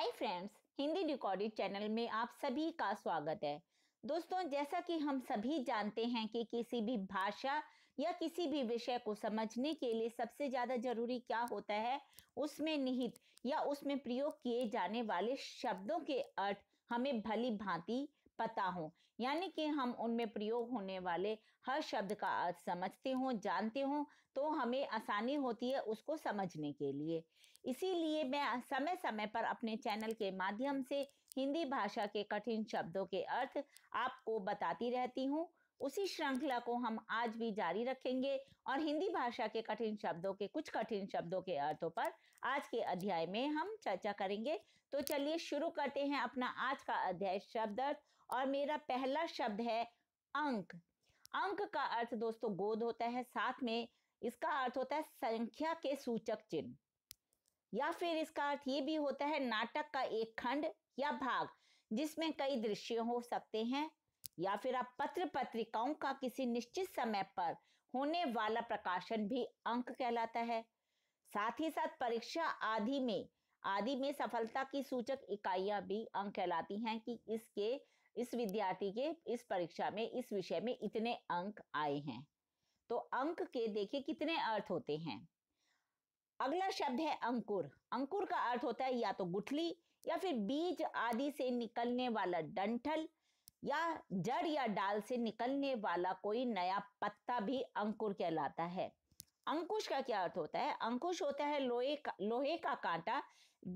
हाय friends Hindi decoded channel में आप सभी का स्वागत है दोस्तों जैसा कि हम सभी जानते हैं कि किसी भी भाषा या किसी भी विषय को समझने के लिए सबसे ज़्यादा जरूरी क्या होता है उसमें निहित या उसमें प्रयोग किए जाने वाले शब्दों के अर्थ हमें भली भांति पता हो यानी कि हम उनमें प्रयोग होने वाले हर शब्द का अर्थ समझते हों जानते हों तो हमें आसानी होती है उसको समझने के लिए इसीलिए मैं समय समय पर अपने चैनल के माध्यम से हिंदी भाषा के कठिन शब्दों के अर्थ आपको बताती रहती हूँ उसी श्रृंखला को हम आज भी जारी रखेंगे और हिंदी भाषा के कठिन शब्दों के कुछ कठिन शब्दों के अर्थों पर आज के अध्याय में हम चर्चा करेंगे तो चलिए शुरू करते हैं अपना आज का अध्याय शब्द अर्थ और मेरा पहला शब्द है अंक अंक का अर्थ दोस्तों गोद होता है साथ में इसका अर्थ होता है संख्या के सूचक चिन्ह या फिर इसका अर्थ ये भी होता है नाटक का एक खंड या भाग जिसमें कई दृश्य हो सकते हैं या फिर आप पत्र पत्रिकाओं का किसी निश्चित समय पर होने वाला प्रकाशन भी अंक कहलाता है साथ ही साथ परीक्षा आदि में आदि में सफलता की सूचक इकाइयां भी अंक कहलाती हैं कि इसके इस विद्यार्थी के इस परीक्षा में इस विषय में इतने अंक आए हैं तो अंक के देखिए कितने अर्थ होते हैं अगला शब्द है अंकुर अंकुर का अर्थ होता है या तो गुठली या फिर बीज आदि से निकलने वाला डंठल या जड़ या डाल से निकलने वाला कोई नया पत्ता भी अंकुर कहलाता है अंकुश का क्या अर्थ होता है अंकुश होता है लोहे का लोहे का कांटा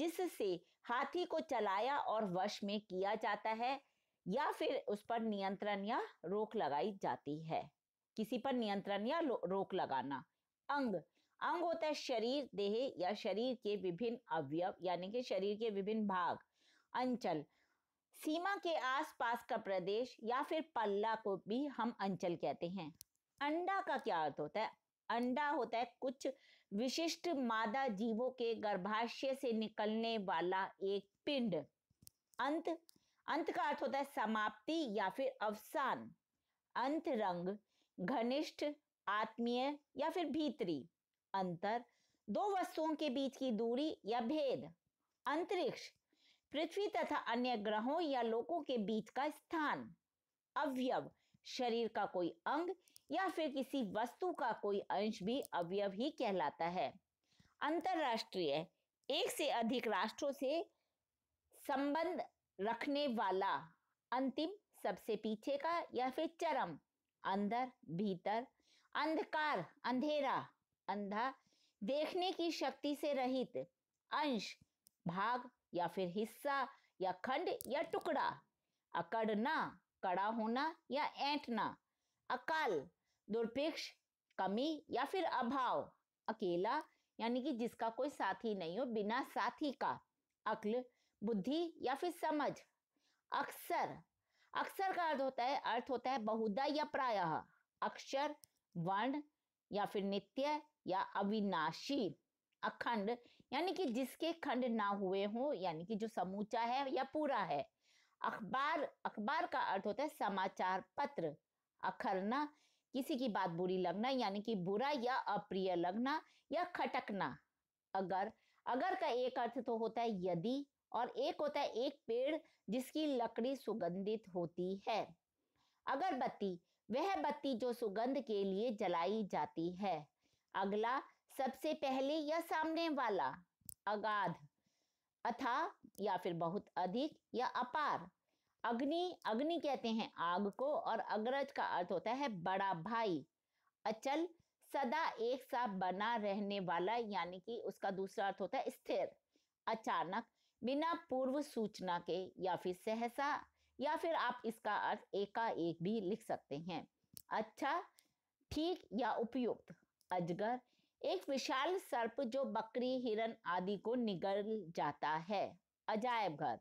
जिससे हाथी को चलाया और वश में किया जाता है या फिर उस पर नियंत्रण या रोक लगाई जाती है किसी पर नियंत्रण या रोक लगाना अंग अंग होता है शरीर देह या शरीर के विभिन्न अवयव यानी कि शरीर के विभिन्न भाग अंचल सीमा के आसपास का प्रदेश या फिर पल्ला को भी हम अंचल कहते हैं अंडा का क्या अर्थ होता है अंडा होता है कुछ विशिष्ट मादा जीवों के गर्भाशय से निकलने वाला एक पिंड अंत अंत का अर्थ होता है समाप्ति या फिर अवसान अंतरंग घनिष्ठ आत्मीय या फिर भीतरी अंतर दो वस्तुओं के बीच की दूरी या भेद अंतरिक्ष पृथ्वी तथा अन्य ग्रहों या लोगों के बीच का स्थान अवयव शरीर का कोई अंग या फिर किसी वस्तु का कोई अंश भी अवयव ही कहलाता है अंतरराष्ट्रीय एक से अधिक राष्ट्रों से संबंध रखने वाला अंतिम सबसे पीछे का या फिर चरम अंदर भीतर अंधकार अंधेरा अंधा देखने की शक्ति से रहित अंश भाग या फिर हिस्सा या खंड या टुकड़ा अकड़ना कड़ा होना या ऐंठना अकाल दुर्पेक्ष कमी या फिर अभाव अकेला यानी कि जिसका कोई साथी नहीं हो बिना साथी का अक्ल बुद्धि या फिर समझ अक्सर अक्सर का अर्थ होता है अर्थ होता है बहुधा या प्रायः अक्षर वर्ण या फिर नित्य या अविनाशी अखंड यानी कि जिसके खंड ना हुए हो यानी कि जो समूचा है या पूरा है अखबार अखबार का अर्थ होता है समाचार पत्र अखरना किसी की बात बुरी लगना यानी कि बुरा या अप्रिय लगना या खटकना अगर अगर का एक अर्थ तो होता है यदि और एक होता है एक पेड़ जिसकी लकड़ी सुगंधित होती है अगरबत्ती वह बत्ती जो सुगंध के लिए जलाई जाती है अगला सबसे पहले या सामने वाला अगाध अथा या फिर बहुत अधिक या अपार अग्नि अग्नि कहते हैं आग को और अग्रज का अर्थ होता है बड़ा भाई अचल सदा एक साथ बना रहने वाला यानी कि उसका दूसरा अर्थ होता है स्थिर अचानक बिना पूर्व सूचना के या फिर सहसा या फिर आप इसका अर्थ एकाएक भी लिख सकते हैं अच्छा ठीक या उपयुक्त अजगर एक विशाल सर्प जो बकरी हिरन आदि को निगल जाता है अजायब घर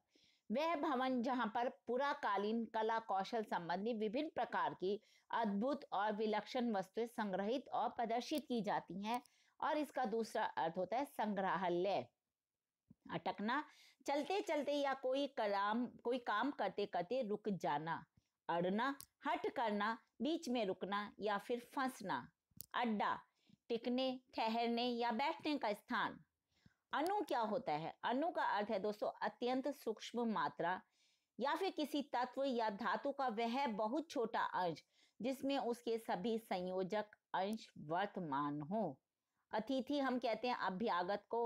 वह भवन जहां पर पुराकालीन कला कौशल संबंधी विभिन्न प्रकार की अद्भुत और विलक्षण वस्तुएं संग्रहित और प्रदर्शित की जाती हैं और इसका दूसरा अर्थ होता है संग्रहालय अटकना चलते चलते या कोई कलाम कोई काम करते करते रुक जाना अड़ना हट करना बीच में रुकना या फिर फंसना अड्डा टिकने ठहरने या बैठने का स्थान अनु क्या होता है अनु का अर्थ है दोस्तों अत्यंत सूक्ष्म मात्रा या फिर किसी तत्व या धातु का वह बहुत छोटा अंश जिसमें उसके सभी संयोजक अंश वर्तमान हो अतिथि हम कहते हैं अभ्यागत को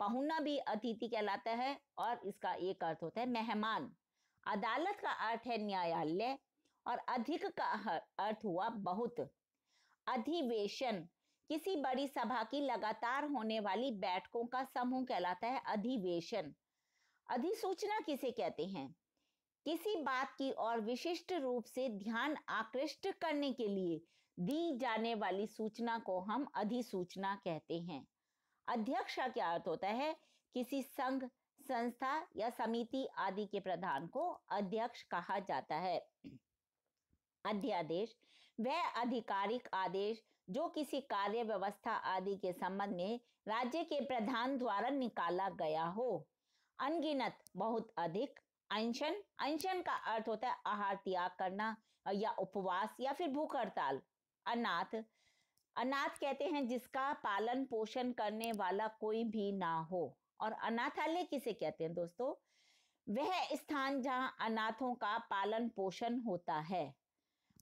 पहुना भी अतिथि कहलाता है और इसका एक अर्थ होता है मेहमान अदालत का अर्थ है न्यायालय और अधिक का अर्थ हुआ बहुत अधिवेशन किसी बड़ी सभा की लगातार होने वाली बैठकों का समूह कहलाता है अधिवेशन अधिसूचना किसे कहते हैं किसी बात की और विशिष्ट रूप से ध्यान आकृष्ट करने के लिए दी जाने वाली सूचना को हम अधिसूचना कहते हैं अध्यक्ष का क्या अर्थ होता है किसी संघ संस्था या समिति आदि के प्रधान को अध्यक्ष कहा जाता है अध्यादेश वह आधिकारिक आदेश जो किसी कार्य व्यवस्था आदि के संबंध में राज्य के प्रधान द्वारा निकाला गया हो अनगिनत बहुत अधिक अंशन अंशन का अर्थ होता है आहार त्याग करना या उपवास या फिर भूख हड़ताल अनाथ अनाथ कहते हैं जिसका पालन पोषण करने वाला कोई भी ना हो और अनाथालय किसे कहते हैं दोस्तों वह स्थान जहां अनाथों का पालन पोषण होता है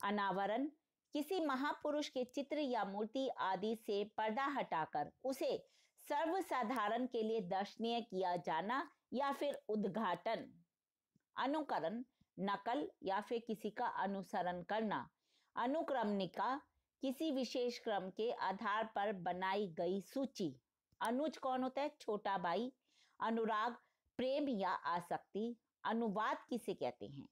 अनावरण किसी महापुरुष के चित्र या मूर्ति आदि से पर्दा हटाकर उसे सर्वसाधारण के लिए दर्शनीय किया जाना या फिर उद्घाटन अनुकरण नकल या फिर किसी का अनुसरण करना अनुक्रमणिका किसी विशेष क्रम के आधार पर बनाई गई सूची अनुज कौन होता है छोटा भाई अनुराग प्रेम या आसक्ति अनुवाद किसे कहते हैं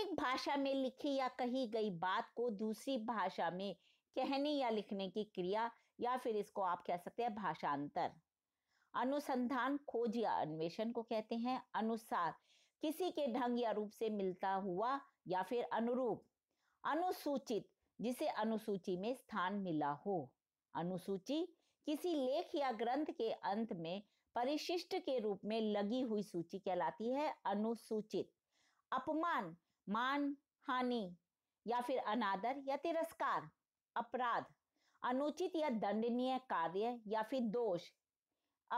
एक भाषा में लिखी या कही गई बात को दूसरी भाषा में कहने या लिखने की क्रिया या फिर इसको आप कह सकते हैं भाषांतर अनुसंधान खोज या अन्वेषण को कहते हैं अनुसार किसी के ढंग या रूप से मिलता हुआ या फिर अनुरूप अनुसूचित जिसे अनुसूची में स्थान मिला हो अनुसूची किसी लेख या ग्रंथ के अंत में परिशिष्ट के रूप में लगी हुई सूची कहलाती है अनुसूचित अपमान मान हानि या फिर अनादर या तिरस्कार अपराध अनुचित या दंडनीय कार्य या फिर दोष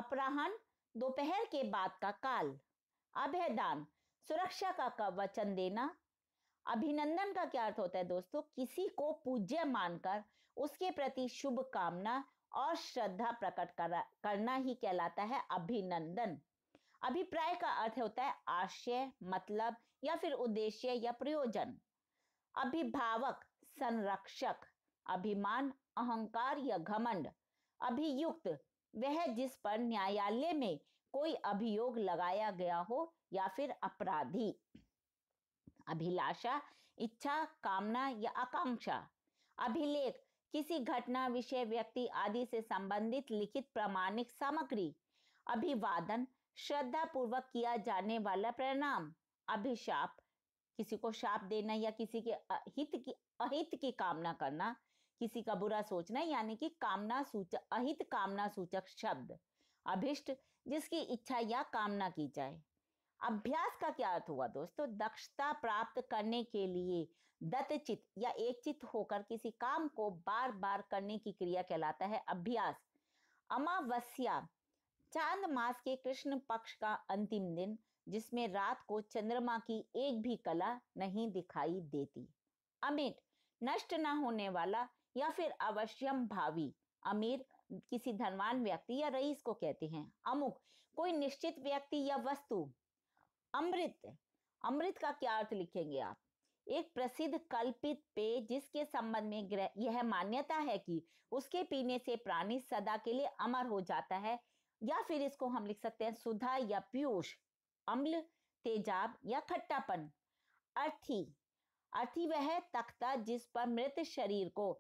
अपराहन दोपहर के बाद का काल अभेदान सुरक्षा का वचन देना अभिनंदन का क्या अर्थ होता है दोस्तों किसी को पूज्य मानकर उसके प्रति शुभ कामना और श्रद्धा प्रकट करना ही कहलाता है अभिनंदन अभिप्राय का अर्थ होता है आशय मतलब या फिर उद्देश्य या प्रयोजन अभिभावक संरक्षक अभिमान अहंकार या घमंड अभियुक्त वह जिस पर न्यायालय में कोई अभियोग लगाया गया हो या फिर अपराधी अभिलाषा इच्छा कामना या आकांक्षा अभिलेख किसी घटना विषय व्यक्ति आदि से संबंधित लिखित प्रमाणिक सामग्री अभिवादन श्रद्धा पूर्वक किया जाने वाला परिणाम अभिशाप किसी को शाप देना या किसी के हित की अहित की कामना करना किसी का बुरा सोचना यानी कि कामना सूचक अहित कामना सूचक शब्द अभिष्ट जिसकी इच्छा या कामना की जाए अभ्यास का क्या अर्थ हुआ दोस्तों दक्षता प्राप्त करने के लिए दत्तचित या एकचित होकर किसी काम को बार बार करने की क्रिया कहलाता है अभ्यास अमावस्या चांद मास के कृष्ण पक्ष का अंतिम दिन जिसमें रात को चंद्रमा की एक भी कला नहीं दिखाई देती अमित नष्ट न होने वाला या फिर अवश्यम भावी अमीर किसी धनवान व्यक्ति या रईस को कहते हैं अमुक कोई निश्चित व्यक्ति या वस्तु अमृत अमृत का क्या अर्थ लिखेंगे आप एक प्रसिद्ध कल्पित पेय जिसके संबंध में यह मान्यता है कि उसके पीने से प्राणी सदा के लिए अमर हो जाता है या फिर इसको हम लिख सकते हैं सुधा या पीयूष अम्ल तेजाब या खट्टापन अर्थी अर्थी वह तख्ता जिस पर मृत शरीर को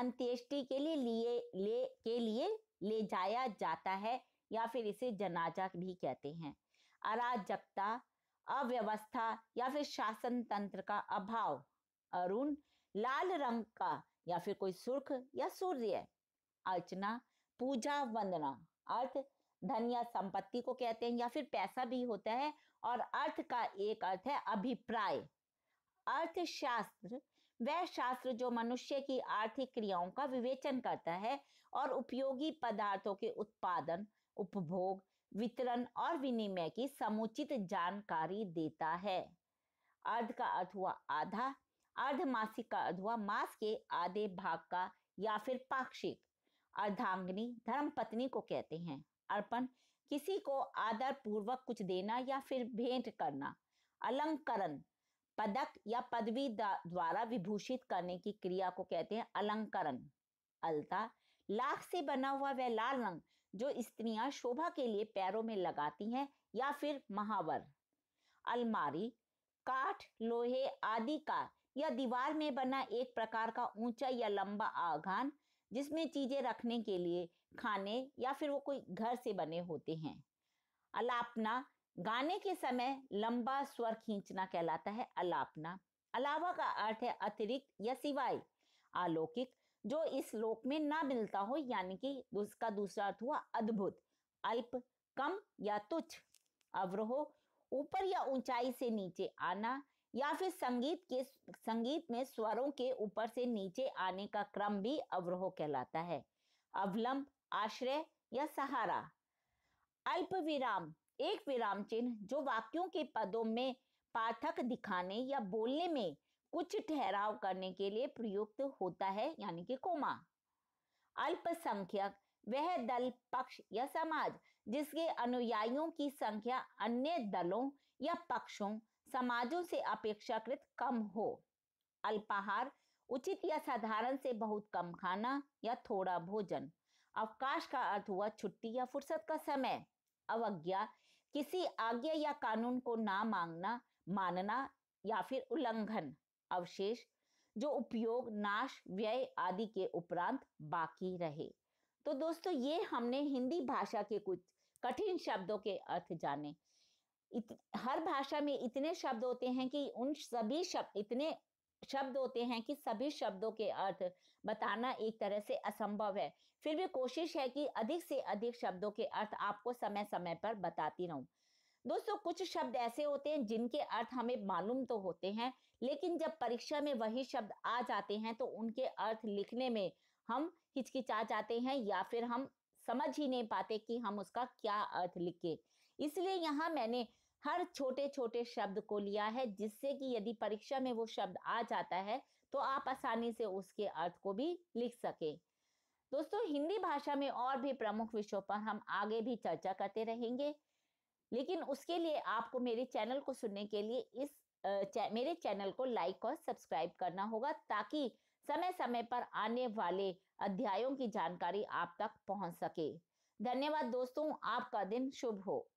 अंत्येष्टि के लिए लिए ले के लिए ले जाया जाता है या फिर इसे जनाजा भी कहते हैं अराजकता अव्यवस्था या फिर शासन तंत्र का अभाव अरुण लाल रंग का या फिर कोई सुर्ख या सूर्य अर्चना पूजा वंदना अर्थ धन या संपत्ति को कहते हैं या फिर पैसा भी होता है और अर्थ का एक अर्थ है अभिप्राय अर्थशास्त्र वह शास्त्र जो मनुष्य की आर्थिक क्रियाओं का विवेचन करता है और उपयोगी पदार्थों के उत्पादन उपभोग वितरण और विनिमय की समुचित जानकारी देता है अर्ध का अर्थ हुआ आधा अर्ध मासिक का अर्थ हुआ मास के आधे भाग का या फिर पाक्षिक अर्धांगनी धर्म पत्नी को कहते हैं अर्पण किसी को आदर पूर्वक कुछ देना या फिर भेंट करना अलंकरण पदक या पदवी द्वारा विभूषित करने की क्रिया को कहते हैं अलंकरण अलता लाख से बना हुआ वह लाल रंग जो स्त्रियां शोभा के लिए पैरों में लगाती हैं या फिर महावर अलमारी काठ लोहे आदि का या दीवार में बना एक प्रकार का ऊंचा या लंबा आघान जिसमें चीजें रखने के लिए खाने या फिर वो कोई घर से बने होते हैं अलापना गाने के समय लंबा स्वर खींचना कहलाता है अलापना अलावा का अर्थ है अतिरिक्त या सिवाय अलौकिक जो इस लोक में ना मिलता हो यानी कि उसका दूसरा अर्थ हुआ अद्भुत अल्प कम या तुच्छ अवरोह ऊपर या ऊंचाई से नीचे आना या फिर संगीत के संगीत में स्वरों के ऊपर से नीचे आने का क्रम भी अवरोह कहलाता है अवलंब आश्रय या सहारा अल्प विराम एक विराम चिन्ह जो वाक्यों के पदों में पाठक दिखाने या बोलने में कुछ ठहराव करने के लिए प्रयुक्त होता है यानी कि कोमा अल्पसंख्यक वह दल पक्ष या समाज जिसके अनुयायियों की संख्या अन्य दलों या पक्षों समाजों से अपेक्षाकृत कम हो अल्पाहार उचित या साधारण से बहुत कम खाना या थोड़ा भोजन अवकाश का अर्थ हुआ छुट्टी या फुर्सत का समय अवज्ञा किसी आज्ञा या कानून को ना मांगना मानना या फिर उल्लंघन अवशेष जो उपयोग नाश व्यय आदि के उपरांत बाकी रहे तो दोस्तों ये हमने हिंदी भाषा के कुछ कठिन शब्दों के अर्थ जाने इत, हर भाषा में इतने शब्द होते हैं कि उन सभी शब्द इतने शब्द होते हैं कि सभी शब्दों के अर्थ बताना एक तरह से असंभव है फिर भी कोशिश है कि अधिक से अधिक शब्दों के अर्थ आपको समय समय पर बताती रहूं दोस्तों कुछ शब्द ऐसे होते हैं जिनके अर्थ हमें मालूम तो होते हैं लेकिन जब परीक्षा में वही शब्द आ जाते हैं तो उनके अर्थ लिखने में हम हिचकिचा जाते हैं या फिर हम समझ ही नहीं पाते कि हम उसका क्या अर्थ लिखे इसलिए यहाँ मैंने हर छोटे छोटे शब्द को लिया है जिससे कि यदि परीक्षा में वो शब्द आ जाता है तो आप आसानी से उसके अर्थ को भी लिख सके दोस्तों हिंदी भाषा में और भी प्रमुख विषयों पर हम आगे भी चर्चा करते रहेंगे लेकिन उसके लिए आपको मेरे चैनल को सुनने के लिए इस चे, मेरे चैनल को लाइक और सब्सक्राइब करना होगा ताकि समय समय पर आने वाले अध्यायों की जानकारी आप तक पहुंच सके धन्यवाद दोस्तों आपका दिन शुभ हो